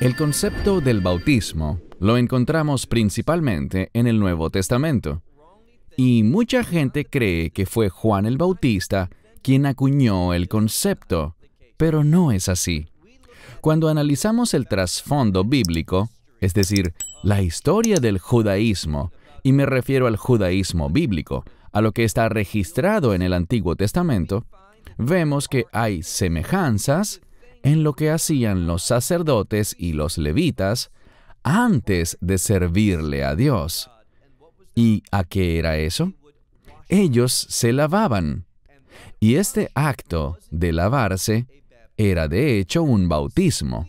El concepto del bautismo lo encontramos principalmente en el Nuevo Testamento, y mucha gente cree que fue Juan el Bautista quien acuñó el concepto, pero no es así. Cuando analizamos el trasfondo bíblico, es decir, la historia del judaísmo, y me refiero al judaísmo bíblico, a lo que está registrado en el Antiguo Testamento, vemos que hay semejanzas en lo que hacían los sacerdotes y los levitas antes de servirle a Dios. ¿Y a qué era eso? Ellos se lavaban. Y este acto de lavarse era de hecho un bautismo.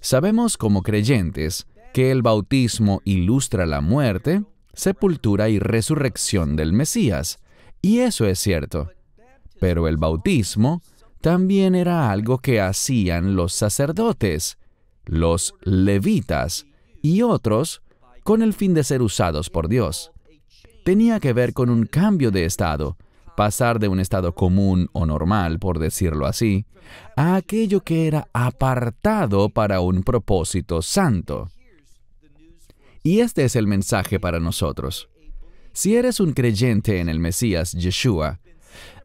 Sabemos como creyentes que el bautismo ilustra la muerte, sepultura y resurrección del Mesías, y eso es cierto. Pero el bautismo también era algo que hacían los sacerdotes, los levitas y otros con el fin de ser usados por Dios. Tenía que ver con un cambio de estado, pasar de un estado común o normal, por decirlo así, a aquello que era apartado para un propósito santo. Y este es el mensaje para nosotros. Si eres un creyente en el Mesías Yeshua,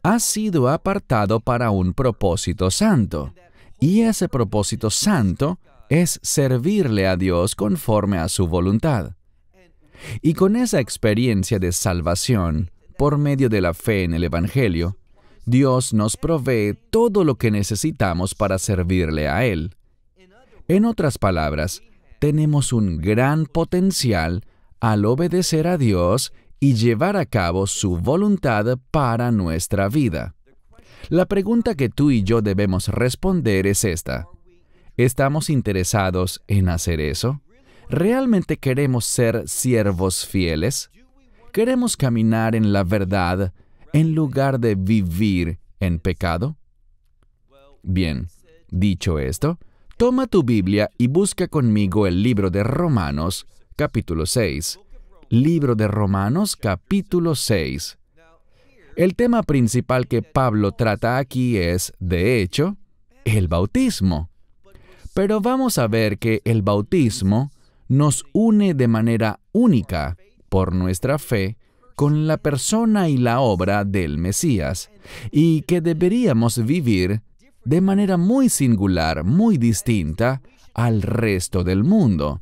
ha sido apartado para un propósito santo. Y ese propósito santo es servirle a Dios conforme a su voluntad. Y con esa experiencia de salvación, por medio de la fe en el Evangelio, Dios nos provee todo lo que necesitamos para servirle a Él. En otras palabras, tenemos un gran potencial al obedecer a Dios y llevar a cabo su voluntad para nuestra vida. La pregunta que tú y yo debemos responder es esta. ¿Estamos interesados en hacer eso? ¿Realmente queremos ser siervos fieles? ¿Queremos caminar en la verdad en lugar de vivir en pecado? Bien, dicho esto, toma tu Biblia y busca conmigo el libro de Romanos, capítulo 6, libro de Romanos capítulo 6. El tema principal que Pablo trata aquí es, de hecho, el bautismo. Pero vamos a ver que el bautismo nos une de manera única por nuestra fe con la persona y la obra del Mesías, y que deberíamos vivir de manera muy singular, muy distinta al resto del mundo.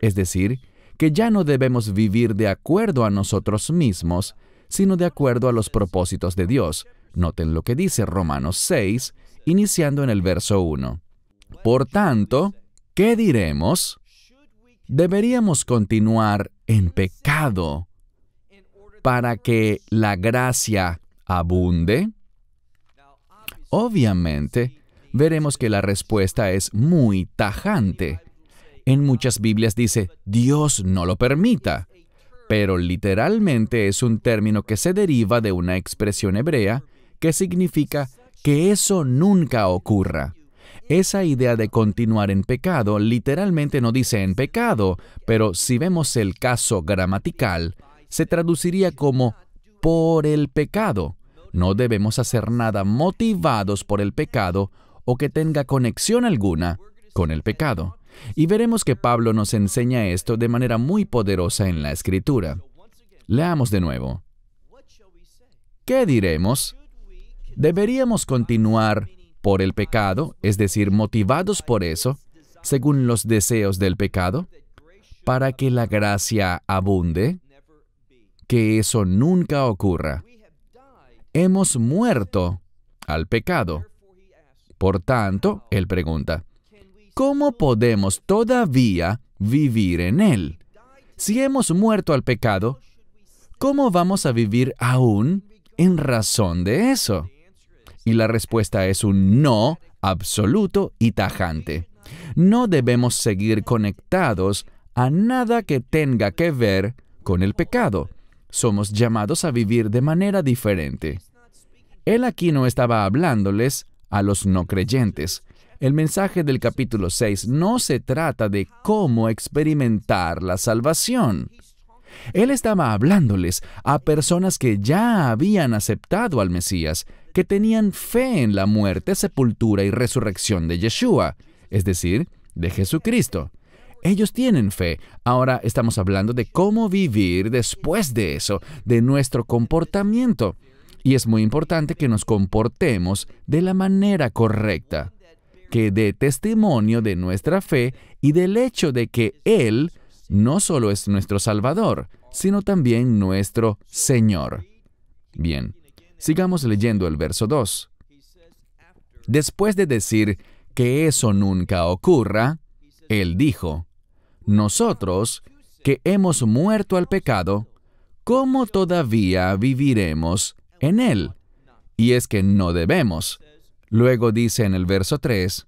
Es decir, que ya no debemos vivir de acuerdo a nosotros mismos, sino de acuerdo a los propósitos de Dios. Noten lo que dice Romanos 6, iniciando en el verso 1. Por tanto, ¿qué diremos? ¿Deberíamos continuar en pecado para que la gracia abunde? Obviamente, veremos que la respuesta es muy tajante. En muchas Biblias dice, Dios no lo permita, pero literalmente es un término que se deriva de una expresión hebrea que significa que eso nunca ocurra. Esa idea de continuar en pecado literalmente no dice en pecado, pero si vemos el caso gramatical, se traduciría como por el pecado. No debemos hacer nada motivados por el pecado o que tenga conexión alguna con el pecado. Y veremos que Pablo nos enseña esto de manera muy poderosa en la Escritura. Leamos de nuevo. ¿Qué diremos? ¿Deberíamos continuar por el pecado, es decir, motivados por eso, según los deseos del pecado, para que la gracia abunde? Que eso nunca ocurra. Hemos muerto al pecado. Por tanto, él pregunta, ¿cómo podemos todavía vivir en Él? Si hemos muerto al pecado, ¿cómo vamos a vivir aún en razón de eso? Y la respuesta es un no absoluto y tajante. No debemos seguir conectados a nada que tenga que ver con el pecado. Somos llamados a vivir de manera diferente. Él aquí no estaba hablándoles a los no creyentes, el mensaje del capítulo 6 no se trata de cómo experimentar la salvación. Él estaba hablándoles a personas que ya habían aceptado al Mesías, que tenían fe en la muerte, sepultura y resurrección de Yeshua, es decir, de Jesucristo. Ellos tienen fe. Ahora estamos hablando de cómo vivir después de eso, de nuestro comportamiento. Y es muy importante que nos comportemos de la manera correcta que dé testimonio de nuestra fe y del hecho de que Él no solo es nuestro Salvador, sino también nuestro Señor. Bien, sigamos leyendo el verso 2. Después de decir que eso nunca ocurra, Él dijo, nosotros que hemos muerto al pecado, ¿cómo todavía viviremos en Él? Y es que no debemos, Luego dice en el verso 3,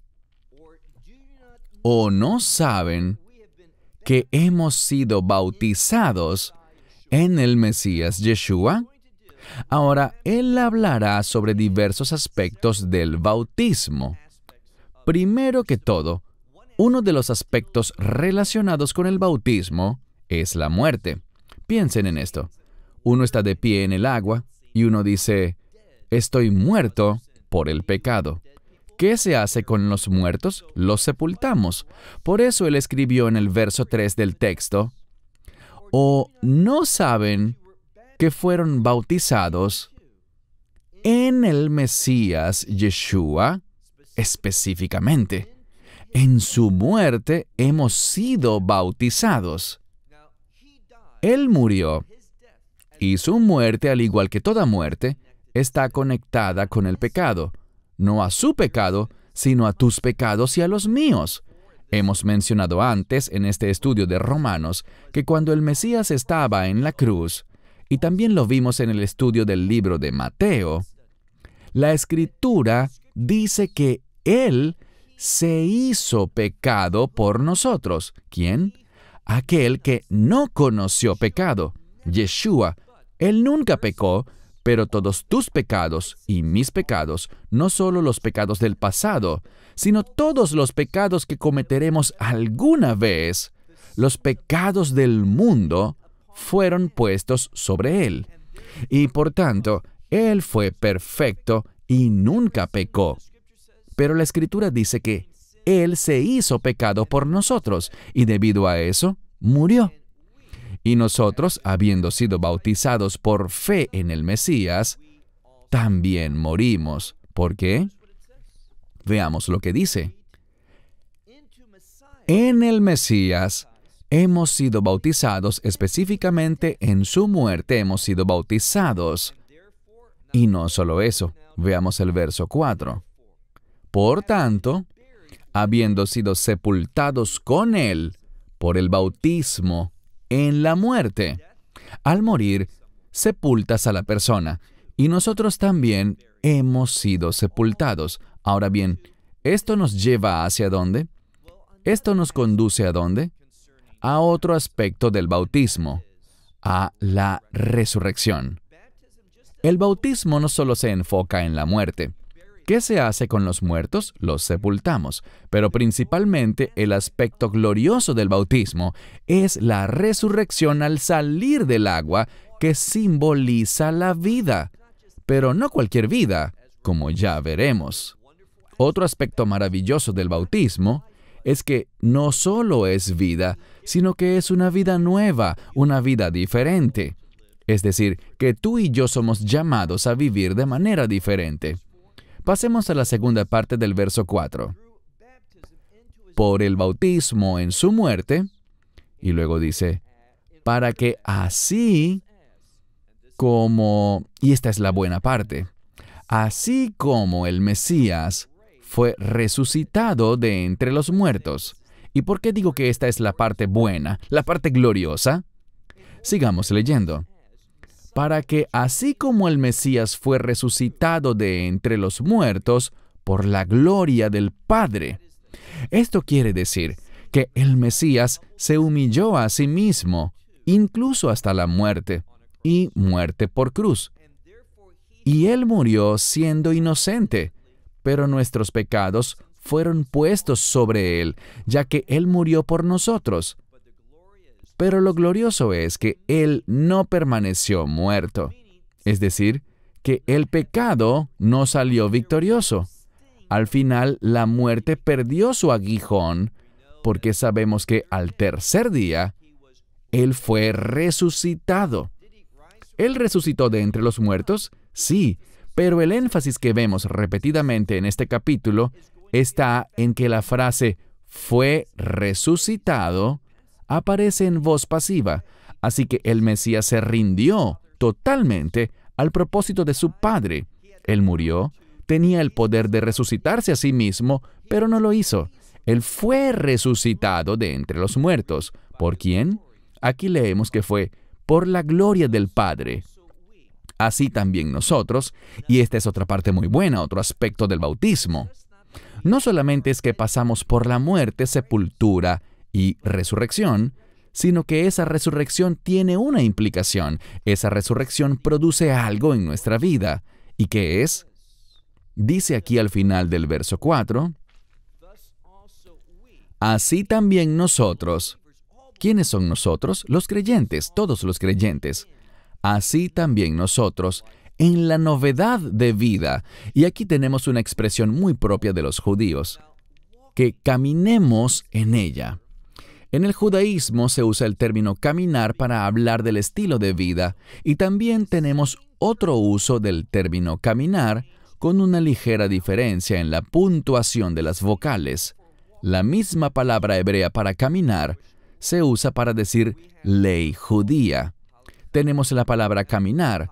o no saben que hemos sido bautizados en el Mesías Yeshua? Ahora, él hablará sobre diversos aspectos del bautismo. Primero que todo, uno de los aspectos relacionados con el bautismo es la muerte. Piensen en esto. Uno está de pie en el agua y uno dice, estoy muerto por el pecado. ¿Qué se hace con los muertos? Los sepultamos. Por eso él escribió en el verso 3 del texto, o no saben que fueron bautizados en el Mesías Yeshua específicamente. En su muerte hemos sido bautizados. Él murió y su muerte, al igual que toda muerte, está conectada con el pecado, no a su pecado, sino a tus pecados y a los míos. Hemos mencionado antes en este estudio de Romanos que cuando el Mesías estaba en la cruz, y también lo vimos en el estudio del libro de Mateo, la escritura dice que Él se hizo pecado por nosotros. ¿Quién? Aquel que no conoció pecado, Yeshua. Él nunca pecó, pero todos tus pecados y mis pecados, no solo los pecados del pasado, sino todos los pecados que cometeremos alguna vez, los pecados del mundo, fueron puestos sobre él. Y por tanto, él fue perfecto y nunca pecó. Pero la escritura dice que él se hizo pecado por nosotros y debido a eso murió. Y nosotros, habiendo sido bautizados por fe en el Mesías, también morimos. ¿Por qué? Veamos lo que dice. En el Mesías hemos sido bautizados, específicamente en su muerte hemos sido bautizados. Y no solo eso, veamos el verso 4. Por tanto, habiendo sido sepultados con Él por el bautismo en la muerte. Al morir, sepultas a la persona, y nosotros también hemos sido sepultados. Ahora bien, ¿esto nos lleva hacia dónde? ¿Esto nos conduce a dónde? A otro aspecto del bautismo, a la resurrección. El bautismo no solo se enfoca en la muerte, ¿Qué se hace con los muertos? Los sepultamos. Pero principalmente el aspecto glorioso del bautismo es la resurrección al salir del agua que simboliza la vida. Pero no cualquier vida, como ya veremos. Otro aspecto maravilloso del bautismo es que no solo es vida, sino que es una vida nueva, una vida diferente. Es decir, que tú y yo somos llamados a vivir de manera diferente. Pasemos a la segunda parte del verso 4. Por el bautismo en su muerte, y luego dice, para que así como, y esta es la buena parte, así como el Mesías fue resucitado de entre los muertos. ¿Y por qué digo que esta es la parte buena, la parte gloriosa? Sigamos leyendo para que así como el Mesías fue resucitado de entre los muertos por la gloria del Padre. Esto quiere decir que el Mesías se humilló a sí mismo, incluso hasta la muerte, y muerte por cruz. Y él murió siendo inocente, pero nuestros pecados fueron puestos sobre él, ya que él murió por nosotros. Pero lo glorioso es que Él no permaneció muerto. Es decir, que el pecado no salió victorioso. Al final, la muerte perdió su aguijón, porque sabemos que al tercer día, Él fue resucitado. ¿Él resucitó de entre los muertos? Sí, pero el énfasis que vemos repetidamente en este capítulo está en que la frase fue resucitado aparece en voz pasiva, así que el Mesías se rindió totalmente al propósito de su Padre. Él murió, tenía el poder de resucitarse a sí mismo, pero no lo hizo. Él fue resucitado de entre los muertos. ¿Por quién? Aquí leemos que fue por la gloria del Padre. Así también nosotros, y esta es otra parte muy buena, otro aspecto del bautismo. No solamente es que pasamos por la muerte, sepultura y resurrección, sino que esa resurrección tiene una implicación. Esa resurrección produce algo en nuestra vida. ¿Y qué es? Dice aquí al final del verso 4, Así también nosotros. ¿Quiénes son nosotros? Los creyentes, todos los creyentes. Así también nosotros, en la novedad de vida. Y aquí tenemos una expresión muy propia de los judíos, que caminemos en ella. En el judaísmo se usa el término caminar para hablar del estilo de vida y también tenemos otro uso del término caminar con una ligera diferencia en la puntuación de las vocales. La misma palabra hebrea para caminar se usa para decir ley judía. Tenemos la palabra caminar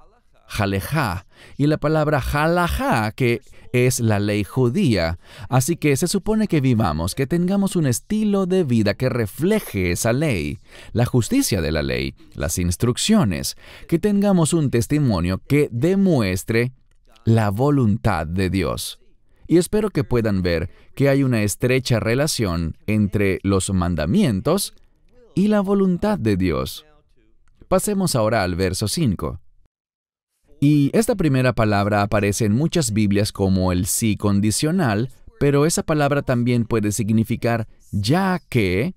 jalejá y la palabra halajá, que es la ley judía. Así que se supone que vivamos, que tengamos un estilo de vida que refleje esa ley, la justicia de la ley, las instrucciones, que tengamos un testimonio que demuestre la voluntad de Dios. Y espero que puedan ver que hay una estrecha relación entre los mandamientos y la voluntad de Dios. Pasemos ahora al verso 5. Y esta primera palabra aparece en muchas Biblias como el sí condicional, pero esa palabra también puede significar ya que,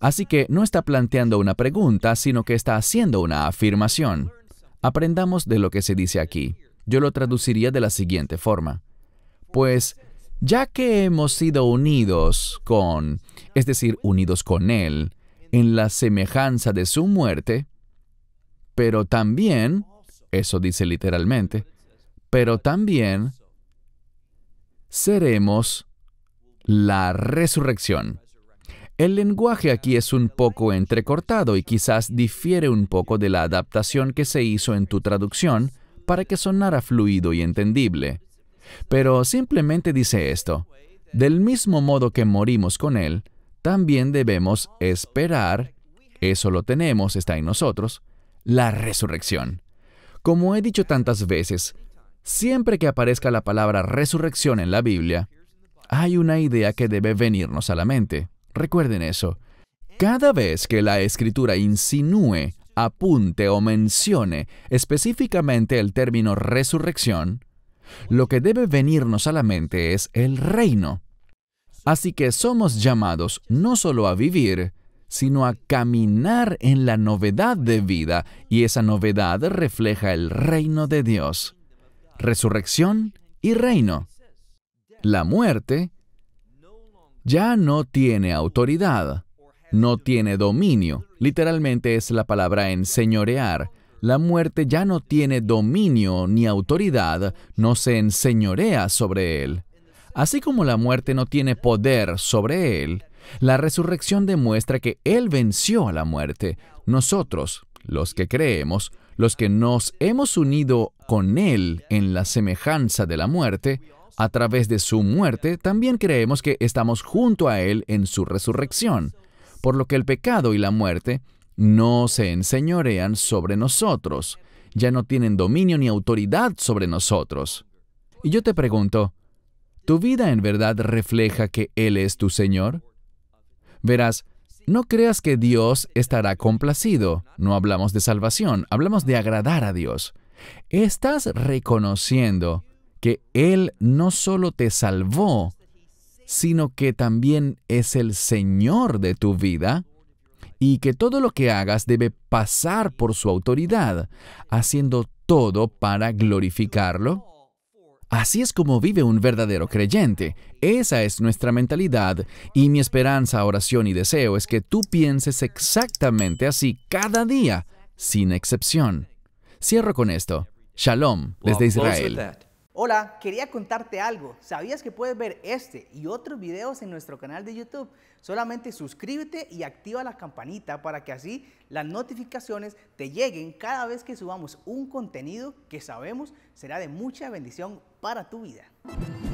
así que no está planteando una pregunta, sino que está haciendo una afirmación. Aprendamos de lo que se dice aquí. Yo lo traduciría de la siguiente forma. Pues, ya que hemos sido unidos con, es decir, unidos con Él, en la semejanza de su muerte, pero también eso dice literalmente. Pero también seremos la resurrección. El lenguaje aquí es un poco entrecortado y quizás difiere un poco de la adaptación que se hizo en tu traducción para que sonara fluido y entendible. Pero simplemente dice esto, del mismo modo que morimos con Él, también debemos esperar, eso lo tenemos, está en nosotros, la resurrección. Como he dicho tantas veces, siempre que aparezca la palabra resurrección en la Biblia, hay una idea que debe venirnos a la mente. Recuerden eso. Cada vez que la escritura insinúe, apunte o mencione específicamente el término resurrección, lo que debe venirnos a la mente es el reino. Así que somos llamados no solo a vivir, sino a caminar en la novedad de vida, y esa novedad refleja el reino de Dios. Resurrección y reino. La muerte ya no tiene autoridad, no tiene dominio. Literalmente es la palabra enseñorear. La muerte ya no tiene dominio ni autoridad, no se enseñorea sobre él. Así como la muerte no tiene poder sobre él, la resurrección demuestra que Él venció a la muerte. Nosotros, los que creemos, los que nos hemos unido con Él en la semejanza de la muerte, a través de su muerte también creemos que estamos junto a Él en su resurrección, por lo que el pecado y la muerte no se enseñorean sobre nosotros, ya no tienen dominio ni autoridad sobre nosotros. Y yo te pregunto, ¿tu vida en verdad refleja que Él es tu Señor? Verás, no creas que Dios estará complacido. No hablamos de salvación, hablamos de agradar a Dios. Estás reconociendo que Él no solo te salvó, sino que también es el Señor de tu vida y que todo lo que hagas debe pasar por su autoridad, haciendo todo para glorificarlo Así es como vive un verdadero creyente. Esa es nuestra mentalidad y mi esperanza, oración y deseo es que tú pienses exactamente así cada día, sin excepción. Cierro con esto. Shalom desde Israel. Hola, quería contarte algo. ¿Sabías que puedes ver este y otros videos en nuestro canal de YouTube? Solamente suscríbete y activa la campanita para que así las notificaciones te lleguen cada vez que subamos un contenido que sabemos será de mucha bendición para tu vida.